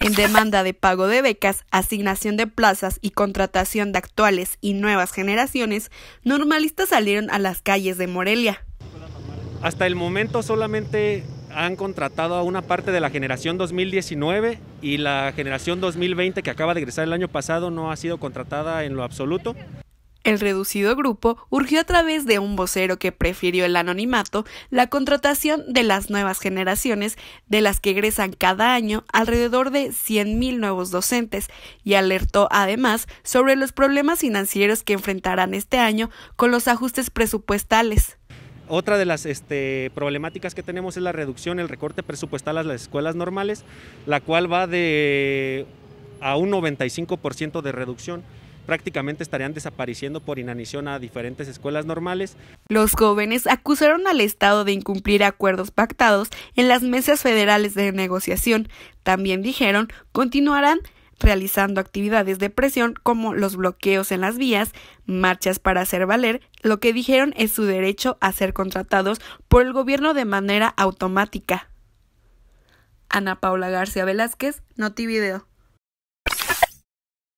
en demanda de pago de becas, asignación de plazas y contratación de actuales y nuevas generaciones, normalistas salieron a las calles de Morelia. Hasta el momento solamente han contratado a una parte de la generación 2019 y la generación 2020 que acaba de egresar el año pasado no ha sido contratada en lo absoluto. El reducido grupo urgió a través de un vocero que prefirió el anonimato la contratación de las nuevas generaciones, de las que egresan cada año alrededor de 100.000 nuevos docentes, y alertó además sobre los problemas financieros que enfrentarán este año con los ajustes presupuestales. Otra de las este, problemáticas que tenemos es la reducción, el recorte presupuestal a las escuelas normales, la cual va de a un 95% de reducción prácticamente estarían desapareciendo por inanición a diferentes escuelas normales. Los jóvenes acusaron al Estado de incumplir acuerdos pactados en las mesas federales de negociación. También dijeron continuarán realizando actividades de presión como los bloqueos en las vías, marchas para hacer valer lo que dijeron es su derecho a ser contratados por el gobierno de manera automática. Ana Paula García Velázquez, Notivideo.